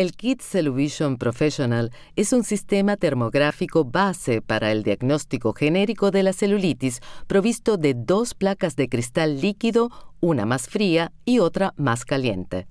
El Kit CelluVision Professional es un sistema termográfico base para el diagnóstico genérico de la celulitis, provisto de dos placas de cristal líquido, una más fría y otra más caliente.